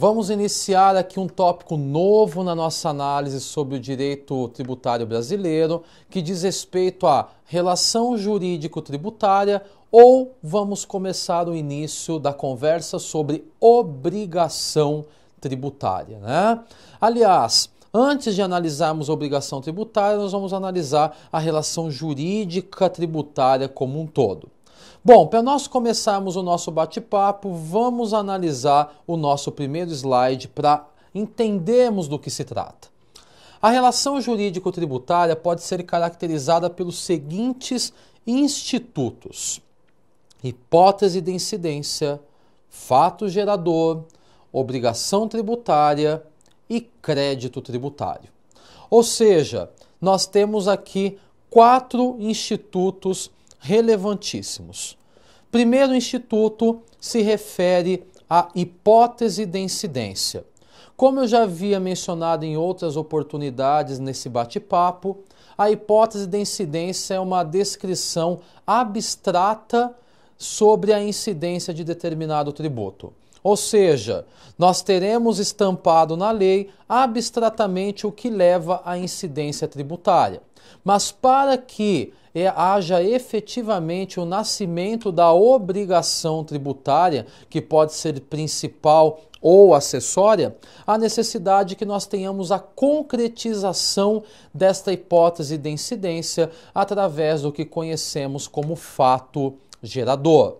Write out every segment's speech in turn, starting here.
Vamos iniciar aqui um tópico novo na nossa análise sobre o direito tributário brasileiro, que diz respeito à relação jurídico-tributária, ou vamos começar o início da conversa sobre obrigação tributária, né? Aliás, Antes de analisarmos obrigação tributária, nós vamos analisar a relação jurídica tributária como um todo. Bom, para nós começarmos o nosso bate-papo, vamos analisar o nosso primeiro slide para entendermos do que se trata. A relação jurídico-tributária pode ser caracterizada pelos seguintes institutos: hipótese de incidência, fato gerador, obrigação tributária e crédito tributário. Ou seja, nós temos aqui quatro institutos relevantíssimos. Primeiro instituto se refere à hipótese de incidência. Como eu já havia mencionado em outras oportunidades nesse bate-papo, a hipótese de incidência é uma descrição abstrata sobre a incidência de determinado tributo. Ou seja, nós teremos estampado na lei abstratamente o que leva à incidência tributária. Mas para que é, haja efetivamente o nascimento da obrigação tributária, que pode ser principal ou acessória, a necessidade que nós tenhamos a concretização desta hipótese de incidência através do que conhecemos como fato gerador.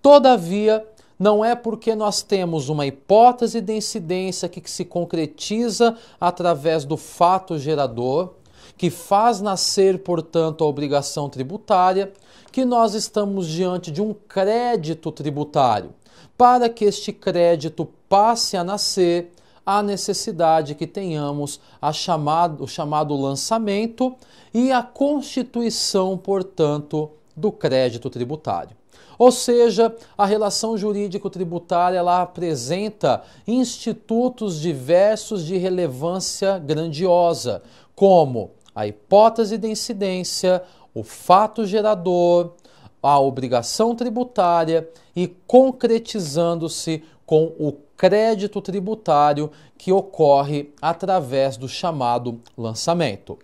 Todavia, não é porque nós temos uma hipótese de incidência que se concretiza através do fato gerador que faz nascer, portanto, a obrigação tributária, que nós estamos diante de um crédito tributário. Para que este crédito passe a nascer, há necessidade que tenhamos chamado, o chamado lançamento e a constituição, portanto, do crédito tributário. Ou seja, a relação jurídico-tributária ela apresenta institutos diversos de relevância grandiosa, como a hipótese de incidência, o fato gerador, a obrigação tributária e concretizando-se com o crédito tributário que ocorre através do chamado lançamento.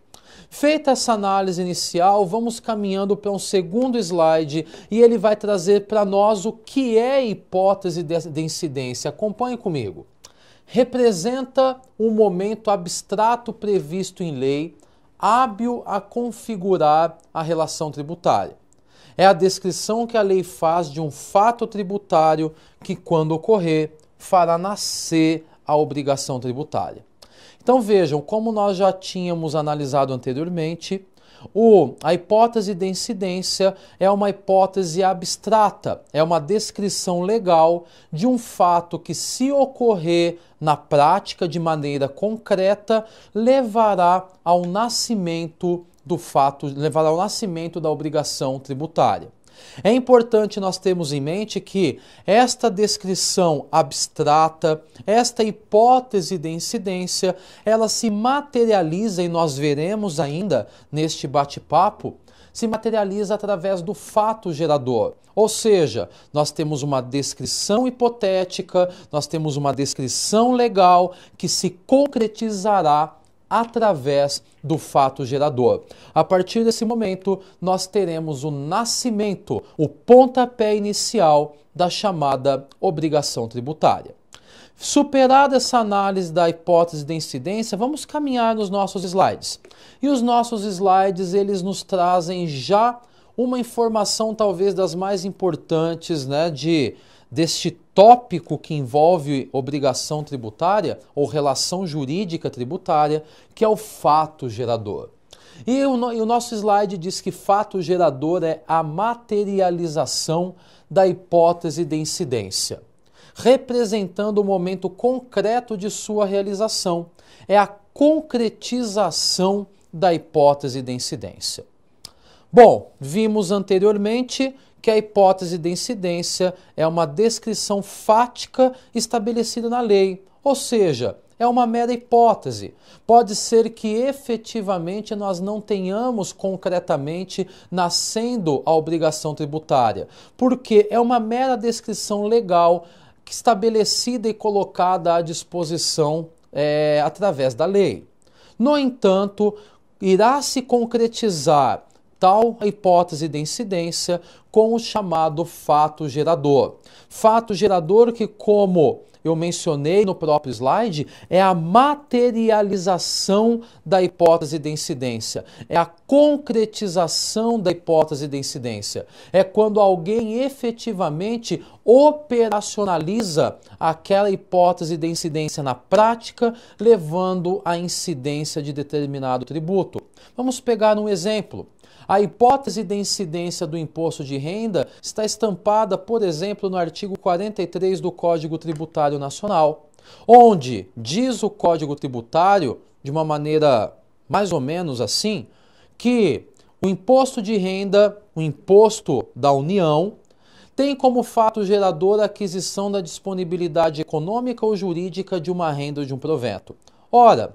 Feita essa análise inicial, vamos caminhando para um segundo slide e ele vai trazer para nós o que é hipótese de incidência. Acompanhe comigo. Representa um momento abstrato previsto em lei hábil a configurar a relação tributária. É a descrição que a lei faz de um fato tributário que, quando ocorrer, fará nascer a obrigação tributária. Então vejam, como nós já tínhamos analisado anteriormente, o, a hipótese de incidência é uma hipótese abstrata, é uma descrição legal de um fato que, se ocorrer na prática de maneira concreta, levará ao nascimento do fato, levará ao nascimento da obrigação tributária. É importante nós termos em mente que esta descrição abstrata, esta hipótese de incidência, ela se materializa e nós veremos ainda neste bate-papo se materializa através do fato gerador. Ou seja, nós temos uma descrição hipotética, nós temos uma descrição legal que se concretizará através do fato gerador. A partir desse momento, nós teremos o nascimento, o pontapé inicial da chamada obrigação tributária. Superada essa análise da hipótese de incidência, vamos caminhar nos nossos slides. E os nossos slides, eles nos trazem já uma informação talvez das mais importantes, né, de deste tópico que envolve obrigação tributária ou relação jurídica tributária, que é o fato gerador. E o, no, e o, nosso slide diz que fato gerador é a materialização da hipótese de incidência, representando o momento concreto de sua realização. É a concretização da hipótese de incidência. Bom, vimos anteriormente que a hipótese de incidência é uma descrição fática estabelecida na lei, ou seja, é uma mera hipótese. Pode ser que efetivamente nós não tenhamos concretamente nascendo a obrigação tributária, porque é uma mera descrição legal estabelecida e colocada à disposição é, através da lei. No entanto, irá se concretizar tal a hipótese de incidência com o chamado fato gerador. Fato gerador que, como eu mencionei no próprio slide, é a materialização da hipótese de incidência, é a concretização da hipótese de incidência. É quando alguém efetivamente operacionaliza aquela hipótese de incidência na prática, levando à incidência de determinado tributo. Vamos pegar um exemplo. A hipótese de incidência do imposto de renda está estampada, por exemplo, no artigo 43 do Código Tributário Nacional, onde diz o Código Tributário, de uma maneira mais ou menos assim, que o imposto de renda, o imposto da União, tem como fato gerador a aquisição da disponibilidade econômica ou jurídica de uma renda ou de um provento. Ora,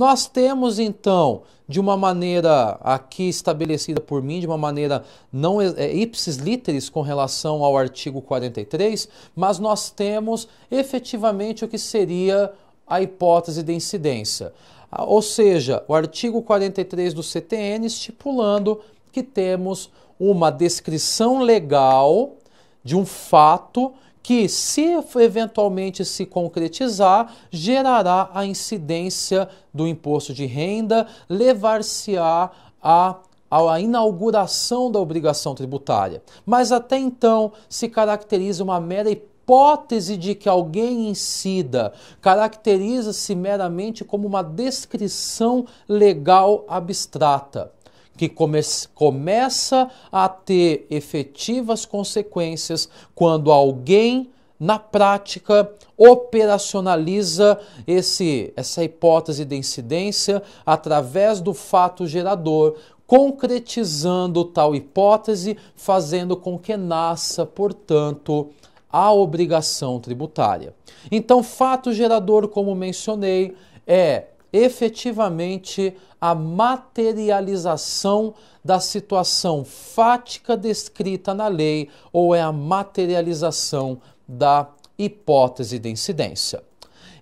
nós temos então, de uma maneira aqui estabelecida por mim, de uma maneira não é, ipsis literis com relação ao artigo 43, mas nós temos efetivamente o que seria a hipótese de incidência. Ou seja, o artigo 43 do CTN estipulando que temos uma descrição legal de um fato que, se eventualmente se concretizar, gerará a incidência do imposto de renda, levar-se-á a a inauguração da obrigação tributária. Mas até então se caracteriza uma mera hipótese de que alguém incida, caracteriza-se meramente como uma descrição legal abstrata que come começa a ter efetivas consequências quando alguém na prática operacionaliza esse essa hipótese de incidência através do fato gerador, concretizando tal hipótese, fazendo com que nasça, portanto, a obrigação tributária. Então, fato gerador, como mencionei, é efetivamente a materialização da situação fática descrita na lei ou é a materialização da hipótese de incidência.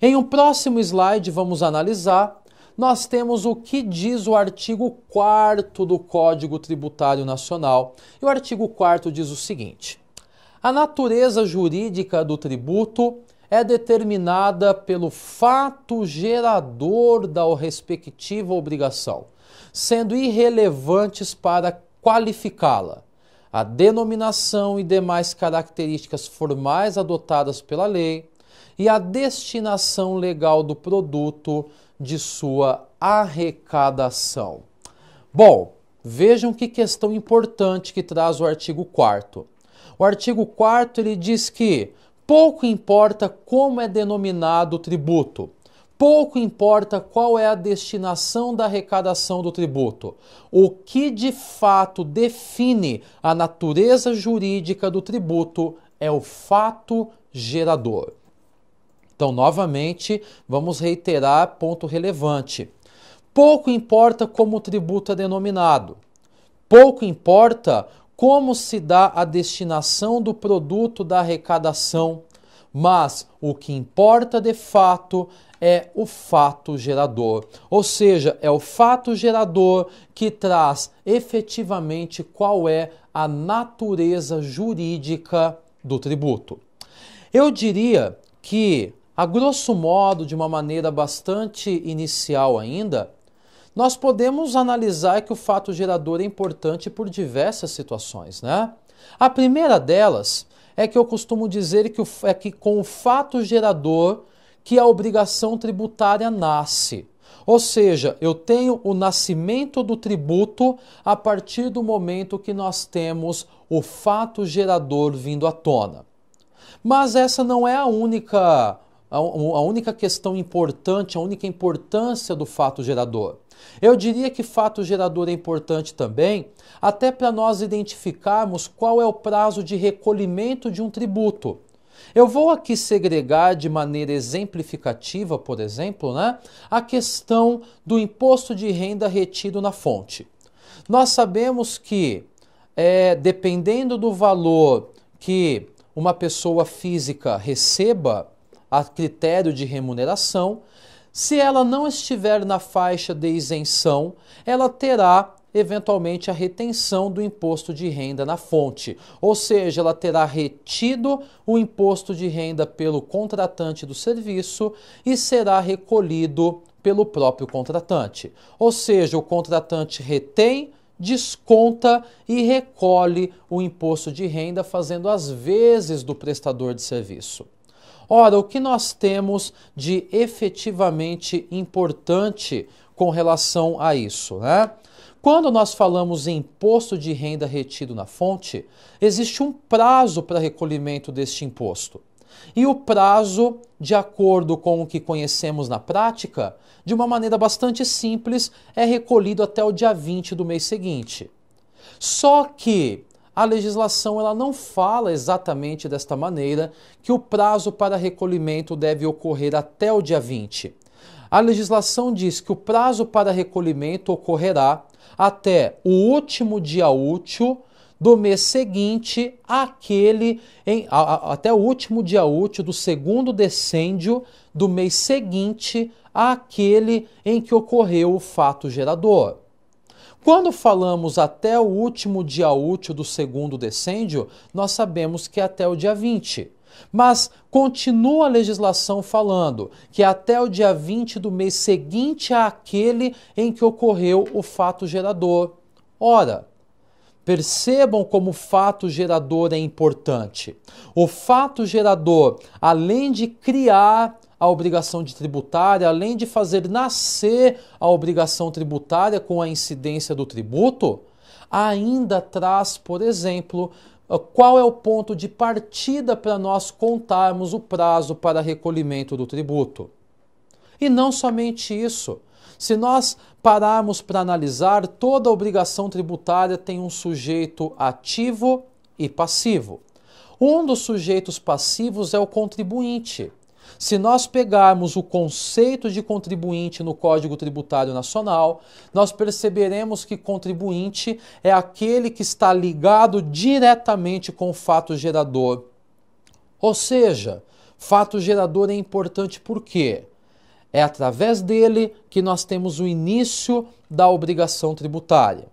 Em um próximo slide, vamos analisar. Nós temos o que diz o artigo 4 do Código Tributário Nacional. E o artigo 4 diz o seguinte: a natureza jurídica do tributo é determinada pelo fato gerador da respectiva obrigação, sendo irrelevantes para qualificá-la. A denominação e demais características formais adotadas pela lei e a destinação legal do produto de sua arrecadação. Bom, vejam que questão importante que traz o artigo 4 O artigo 4 ele diz que Pouco importa como é denominado o tributo. Pouco importa qual é a destinação da arrecadação do tributo. O que de fato define a natureza jurídica do tributo é o fato gerador. Então, novamente, vamos reiterar ponto relevante. Pouco importa como o tributo é denominado. Pouco importa como se dá a destinação do produto da arrecadação, mas o que importa de fato é o fato gerador, ou seja, é o fato gerador que traz efetivamente qual é a natureza jurídica do tributo. Eu diria que, a grosso modo, de uma maneira bastante inicial ainda, nós podemos analisar que o fato gerador é importante por diversas situações, né? A primeira delas é que eu costumo dizer que, o, é que com o fato gerador que a obrigação tributária nasce. Ou seja, eu tenho o nascimento do tributo a partir do momento que nós temos o fato gerador vindo à tona. Mas essa não é a única a única questão importante, a única importância do fato gerador. Eu diria que fato gerador é importante também, até para nós identificarmos qual é o prazo de recolhimento de um tributo. Eu vou aqui segregar de maneira exemplificativa, por exemplo, né, a questão do imposto de renda retido na fonte. Nós sabemos que, é, dependendo do valor que uma pessoa física receba a critério de remuneração, se ela não estiver na faixa de isenção, ela terá eventualmente a retenção do imposto de renda na fonte, ou seja, ela terá retido o imposto de renda pelo contratante do serviço e será recolhido pelo próprio contratante. Ou seja, o contratante retém, desconta e recolhe o imposto de renda fazendo as vezes do prestador de serviço. Ora, o que nós temos de efetivamente importante com relação a isso, né? Quando nós falamos em imposto de renda retido na fonte, existe um prazo para recolhimento deste imposto. E o prazo, de acordo com o que conhecemos na prática, de uma maneira bastante simples, é recolhido até o dia 20 do mês seguinte. Só que a legislação ela não fala exatamente desta maneira que o prazo para recolhimento deve ocorrer até o dia 20. A legislação diz que o prazo para recolhimento ocorrerá até o último dia útil do mês seguinte aquele em, a, a, até o último dia útil do segundo decêndio do mês seguinte àquele em que ocorreu o fato gerador. Quando falamos até o último dia útil do segundo decêndio, nós sabemos que é até o dia 20. Mas continua a legislação falando que é até o dia 20 do mês seguinte àquele em que ocorreu o fato gerador. Ora, Percebam como o fato gerador é importante. O fato gerador, além de criar a obrigação de tributária, além de fazer nascer a obrigação tributária com a incidência do tributo, ainda traz, por exemplo, ah, qual é o ponto de partida para nós contarmos o prazo para recolhimento do tributo. E não somente isso. Se nós pararmos para analisar, toda obrigação tributária tem um sujeito ativo e passivo. Um dos sujeitos passivos é o contribuinte. Se nós pegarmos o conceito de contribuinte no Código Tributário Nacional, nós perceberemos que contribuinte é aquele que está ligado diretamente com o fato gerador. Ou seja, fato gerador é importante por quê? É através dele que nós temos o início da obrigação tributária.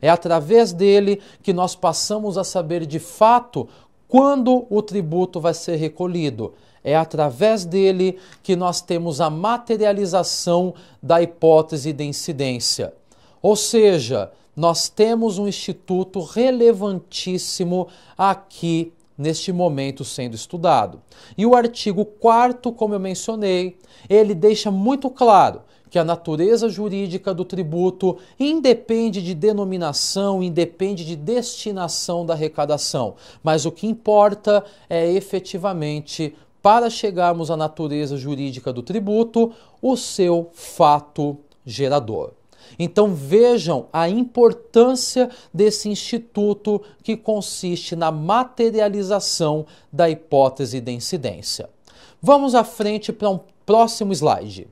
É através dele que nós passamos a saber de fato quando o tributo vai ser recolhido. É através dele que nós temos a materialização da hipótese de incidência. Ou seja, nós temos um instituto relevantíssimo aqui neste momento sendo estudado. E o artigo 4, como eu mencionei, ele deixa muito claro que a natureza jurídica do tributo independe de denominação, independe de destinação da arrecadação, mas o que importa é efetivamente para chegarmos à natureza jurídica do tributo, o seu fato gerador. Então vejam a importância desse instituto que consiste na materialização da hipótese de incidência. Vamos à frente para um próximo slide.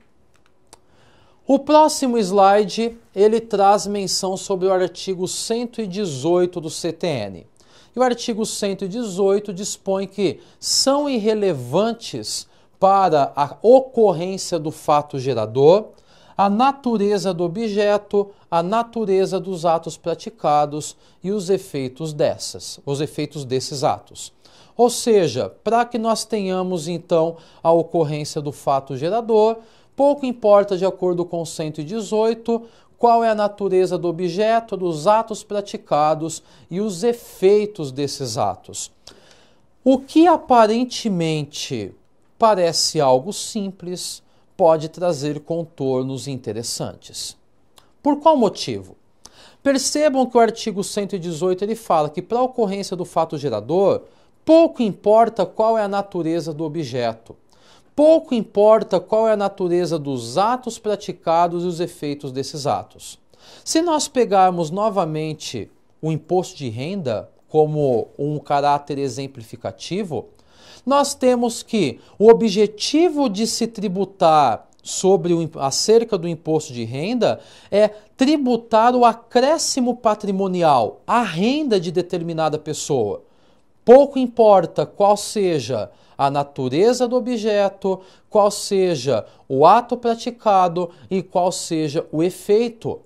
O próximo slide ele traz menção sobre o artigo 118 do CTN. E o artigo 118 dispõe que são irrelevantes para a ocorrência do fato gerador, a natureza do objeto, a natureza dos atos praticados e os efeitos dessas, os efeitos desses atos. Ou seja, para que nós tenhamos então a ocorrência do fato gerador, pouco importa de acordo com 118 qual é a natureza do objeto, dos atos praticados e os efeitos desses atos. O que aparentemente parece algo simples pode trazer contornos interessantes. Por qual motivo? Percebam que o artigo 118 ele fala que para a ocorrência do fato gerador, pouco importa qual é a natureza do objeto pouco importa qual é a natureza dos atos praticados e os efeitos desses atos. Se nós pegarmos novamente o imposto de renda como um caráter exemplificativo, nós temos que o objetivo de se tributar sobre o, acerca do imposto de renda é tributar o acréscimo patrimonial, a renda de determinada pessoa. Pouco importa qual seja a natureza do objeto, qual seja o ato praticado e qual seja o efeito.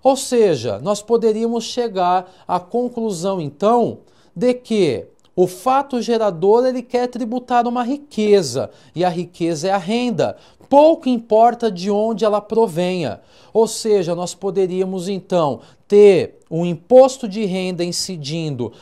Ou seja, nós poderíamos chegar à conclusão então de que o fato gerador ele quer tributar uma riqueza e a riqueza é a renda. Pouco importa de onde ela provenha. Ou seja, nós poderíamos então ter um imposto de renda incidindo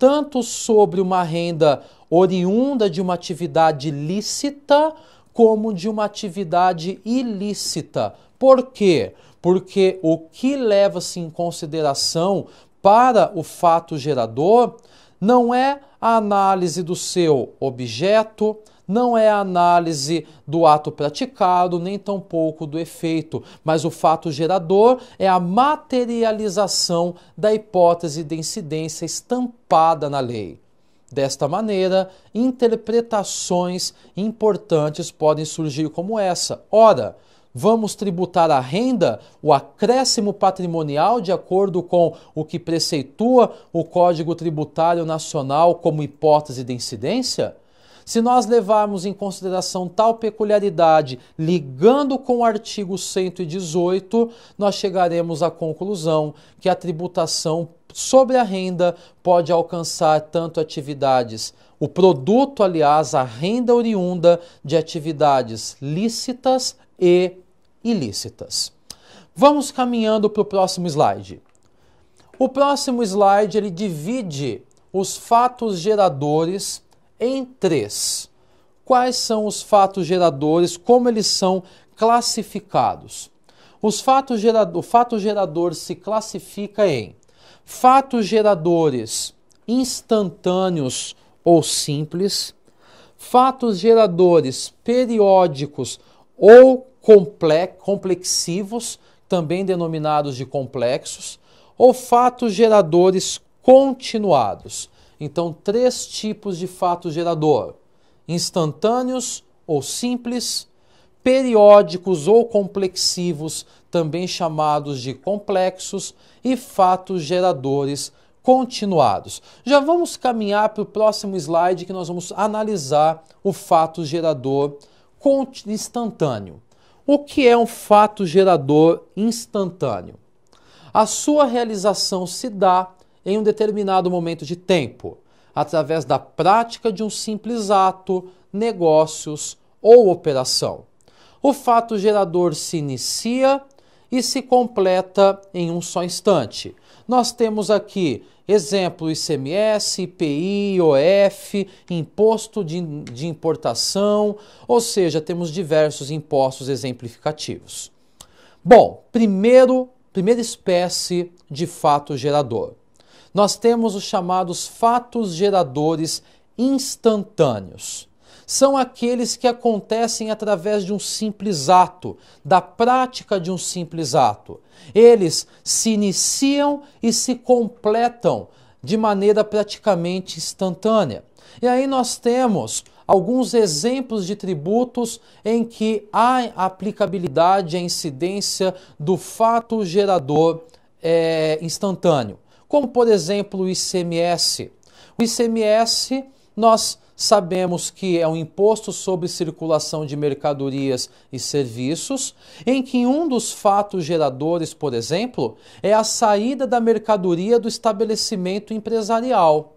tanto sobre uma renda oriunda de uma atividade lícita como de uma atividade ilícita. Por quê? Porque o que leva-se em consideração para o fato gerador não é a análise do seu objeto, não é a análise do ato praticado, nem tampouco do efeito, mas o fato gerador é a materialização da hipótese de incidência estampada na lei. Desta maneira, interpretações importantes podem surgir como essa. Ora, Vamos tributar a renda, o acréscimo patrimonial, de acordo com o que preceitua o Código Tributário Nacional como hipótese de incidência? Se nós levarmos em consideração tal peculiaridade, ligando com o artigo 118, nós chegaremos à conclusão que a tributação sobre a renda pode alcançar tanto atividades, o produto, aliás, a renda oriunda de atividades lícitas e ilícitas. Vamos caminhando para o próximo slide. O próximo slide ele divide os fatos geradores em três. Quais são os fatos geradores? Como eles são classificados? Os fatos gerador, o fato gerador se classifica em fatos geradores instantâneos ou simples, fatos geradores periódicos ou complexivos, também denominados de complexos, ou fatos geradores continuados. Então, três tipos de fato gerador: instantâneos ou simples, periódicos ou complexivos, também chamados de complexos, e fatos geradores continuados. Já vamos caminhar para o próximo slide que nós vamos analisar o fato gerador instantâneo. O que é um fato gerador instantâneo? A sua realização se dá em um determinado momento de tempo, através da prática de um simples ato, negócios ou operação. O fato gerador se inicia e se completa em um só instante. Nós temos aqui exemplo ICMS, IPI, IOF, imposto de, de importação, ou seja, temos diversos impostos exemplificativos. Bom, primeiro, primeira espécie de fato gerador. Nós temos os chamados fatos geradores instantâneos são aqueles que acontecem através de um simples ato, da prática de um simples ato. Eles se iniciam e se completam de maneira praticamente instantânea. E aí nós temos alguns exemplos de tributos em que há aplicabilidade, a incidência do fato gerador é, instantâneo, como por exemplo o ICMS. O ICMS nós sabemos que é um imposto sobre circulação de mercadorias e serviços, em que um dos fatos geradores, por exemplo, é a saída da mercadoria do estabelecimento empresarial.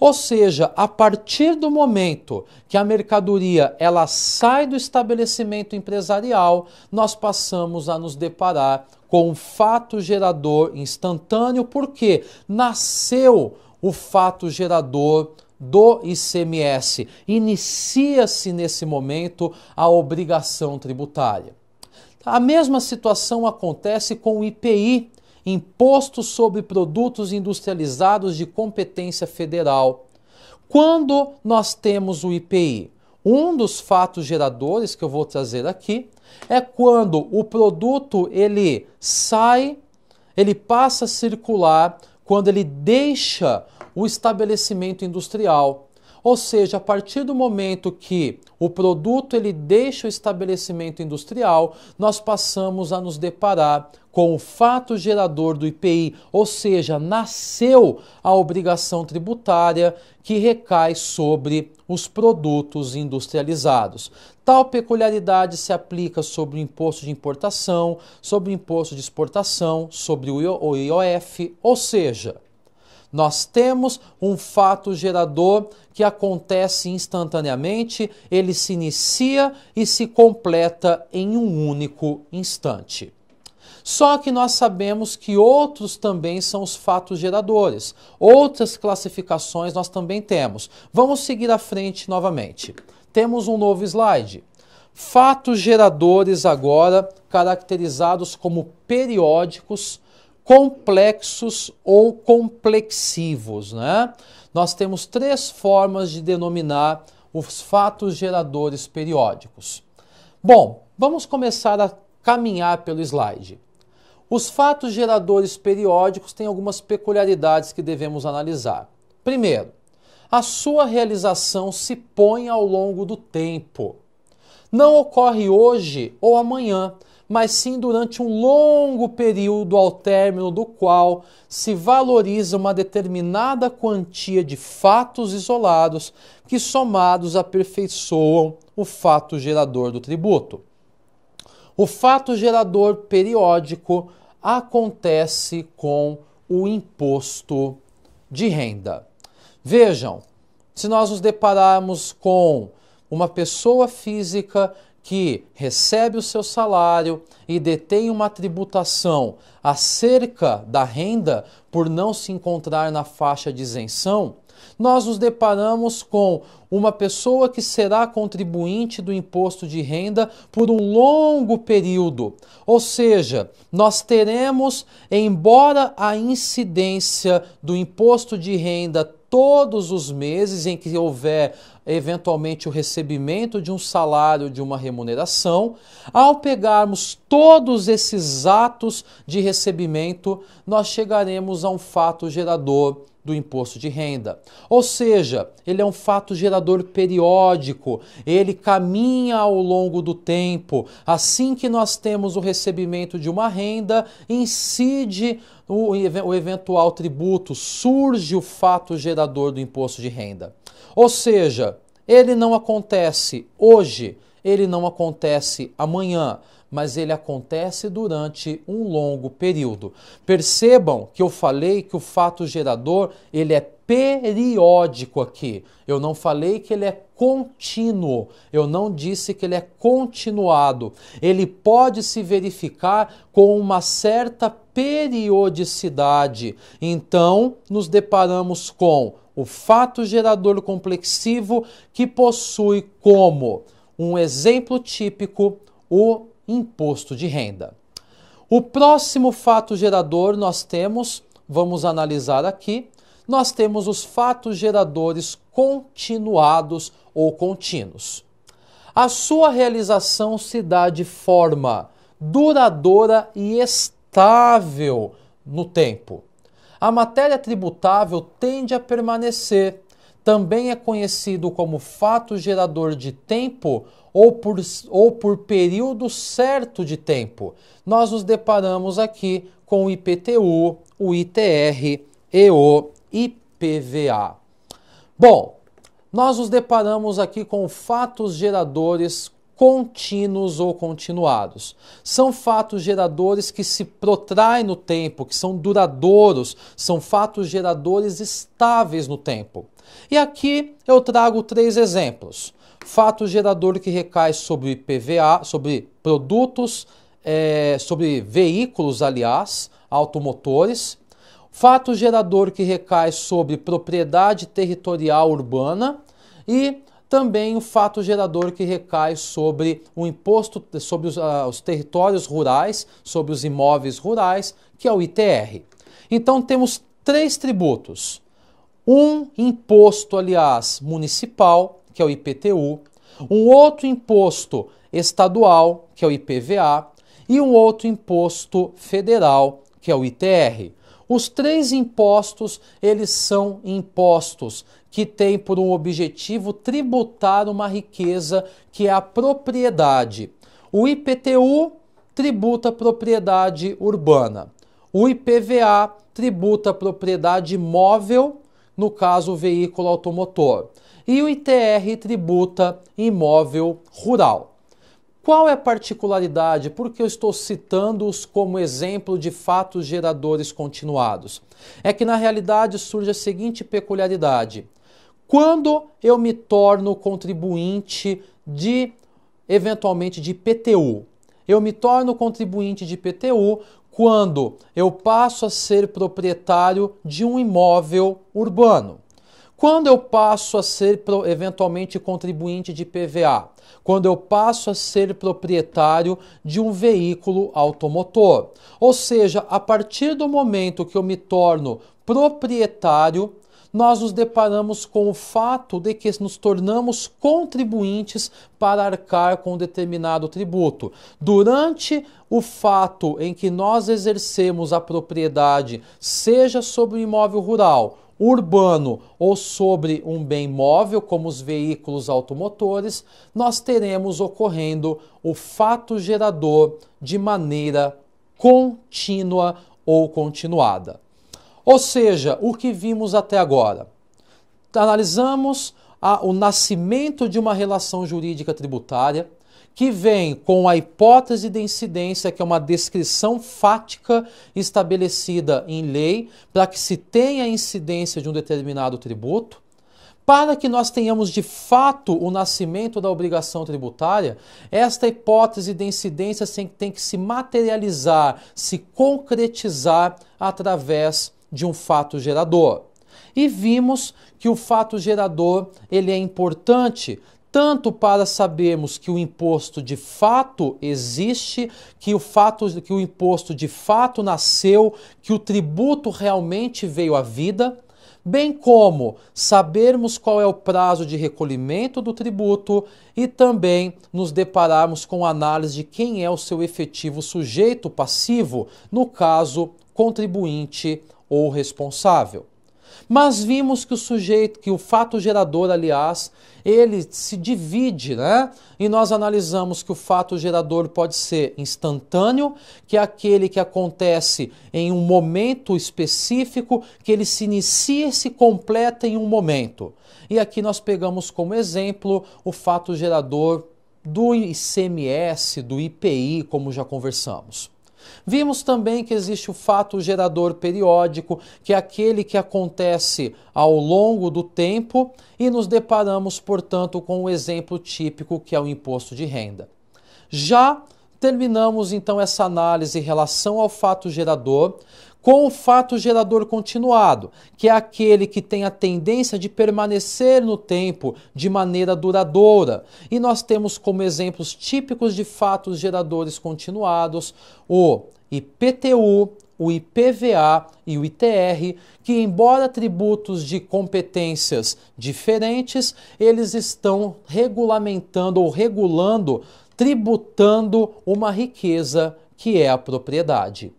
Ou seja, a partir do momento que a mercadoria ela sai do estabelecimento empresarial, nós passamos a nos deparar com um fato gerador instantâneo, porque nasceu o fato gerador do ICMS. Inicia-se nesse momento a obrigação tributária. A mesma situação acontece com o IPI, Imposto sobre Produtos Industrializados de Competência Federal. Quando nós temos o IPI? Um dos fatos geradores que eu vou trazer aqui é quando o produto ele sai, ele passa a circular, quando ele deixa o estabelecimento industrial. Ou seja, a partir do momento que o produto ele deixa o estabelecimento industrial, nós passamos a nos deparar com o fato gerador do IPI, ou seja, nasceu a obrigação tributária que recai sobre os produtos industrializados. Tal peculiaridade se aplica sobre o imposto de importação, sobre o imposto de exportação, sobre o IOF, ou seja, nós temos um fato gerador que acontece instantaneamente, ele se inicia e se completa em um único instante. Só que nós sabemos que outros também são os fatos geradores. Outras classificações nós também temos. Vamos seguir à frente novamente. Temos um novo slide. Fatos geradores agora caracterizados como periódicos complexos ou complexivos. Né? Nós temos três formas de denominar os fatos geradores periódicos. Bom, vamos começar a caminhar pelo slide. Os fatos geradores periódicos têm algumas peculiaridades que devemos analisar. Primeiro, a sua realização se põe ao longo do tempo. Não ocorre hoje ou amanhã, mas sim durante um longo período ao término do qual se valoriza uma determinada quantia de fatos isolados que, somados, aperfeiçoam o fato gerador do tributo. O fato gerador periódico acontece com o imposto de renda. Vejam, se nós nos depararmos com uma pessoa física que recebe o seu salário e detém uma tributação acerca da renda por não se encontrar na faixa de isenção, nós nos deparamos com uma pessoa que será contribuinte do imposto de renda por um longo período. Ou seja, nós teremos, embora a incidência do imposto de renda todos os meses em que houver eventualmente o recebimento de um salário, de uma remuneração, ao pegarmos todos esses atos de recebimento, nós chegaremos a um fato gerador do imposto de renda. Ou seja, ele é um fato gerador periódico, ele caminha ao longo do tempo. Assim que nós temos o recebimento de uma renda, incide o, o eventual tributo, surge o fato gerador do imposto de renda. Ou seja, ele não acontece hoje, ele não acontece amanhã, mas ele acontece durante um longo período. Percebam que eu falei que o fato gerador, ele é periódico aqui. Eu não falei que ele é contínuo. Eu não disse que ele é continuado. Ele pode se verificar com uma certa periodicidade. Então, nos deparamos com o fato gerador complexivo que possui como um exemplo típico o imposto de renda. O próximo fato gerador nós temos, vamos analisar aqui, nós temos os fatos geradores continuados ou contínuos. A sua realização se dá de forma duradoura e estável no tempo a matéria tributável tende a permanecer. Também é conhecido como fato gerador de tempo ou por, ou por período certo de tempo. Nós nos deparamos aqui com o IPTU, o ITR e o IPVA. Bom, nós nos deparamos aqui com fatos geradores contínuos ou continuados. São fatos geradores que se protraem no tempo, que são duradouros, são fatos geradores estáveis no tempo. E aqui eu trago três exemplos. Fato gerador que recai sobre PVA, sobre produtos, é, sobre veículos, aliás, automotores. Fato gerador que recai sobre propriedade territorial urbana e também o fato gerador que recai sobre o imposto sobre os, uh, os, territórios rurais, sobre os imóveis rurais, que é o ITR. Então temos três tributos: um imposto, aliás, municipal, que é o IPTU, um outro imposto estadual, que é o IPVA, e um outro imposto federal, que é o ITR. Os três impostos, eles são impostos que tem por um objetivo tributar uma riqueza que é a propriedade. O IPTU tributa propriedade urbana. O IPVA tributa propriedade móvel, no caso o veículo automotor. E o ITR tributa imóvel rural. Qual é a particularidade? Por que eu estou citando-os como exemplo de fatos geradores continuados? É que na realidade surge a seguinte peculiaridade quando eu me torno contribuinte de eventualmente de PTU. Eu me torno contribuinte de PTU quando eu passo a ser proprietário de um imóvel urbano. Quando eu passo a ser eventualmente contribuinte de PVA? Quando eu passo a ser proprietário de um veículo automotor. Ou seja, a partir do momento que eu me torno proprietário nós nos deparamos com o fato de que nos tornamos contribuintes para arcar com um determinado tributo. Durante o fato em que nós exercemos a propriedade, seja sobre o imóvel rural, urbano ou sobre um bem móvel, como os veículos automotores, nós teremos ocorrendo o fato gerador de maneira contínua ou continuada. Ou seja, o que vimos até agora. Analisamos a, o nascimento de uma relação jurídica tributária que vem com a hipótese de incidência, que é uma descrição fática estabelecida em lei para que se tenha incidência de um determinado tributo. Para que nós tenhamos de fato o nascimento da obrigação tributária, esta hipótese de incidência tem que se materializar, se concretizar através de um fato gerador. E vimos que o fato gerador ele é importante tanto para sabermos que o imposto de fato existe, que o fato que o imposto de fato nasceu, que o tributo realmente veio à vida, bem como sabermos qual é o prazo de recolhimento do tributo e também nos depararmos com a análise de quem é o seu efetivo sujeito passivo, no caso, contribuinte ou responsável. Mas vimos que o sujeito, que o fato gerador, aliás, ele se divide, né? E nós analisamos que o fato gerador pode ser instantâneo, que é aquele que acontece em um momento específico, que ele se inicia e se completa em um momento. E aqui nós pegamos como exemplo o fato gerador do ICMS, do IPI, como já conversamos. Vimos também que existe o fato gerador periódico, que é aquele que acontece ao longo do tempo, e nos deparamos, portanto, com o exemplo típico que é o imposto de renda. Já Terminamos então essa análise em relação ao fato gerador com o fato gerador continuado, que é aquele que tem a tendência de permanecer no tempo de maneira duradoura. E nós temos como exemplos típicos de fatos geradores continuados o IPTU, o IPVA e o ITR, que, embora tributos de competências diferentes, eles estão regulamentando ou regulando tributando uma riqueza que é a propriedade.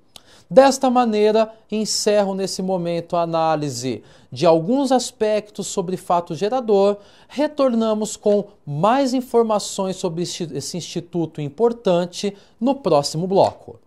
Desta maneira, encerro nesse momento a análise de alguns aspectos sobre fato gerador. Retornamos com mais informações sobre esse instituto importante no próximo bloco.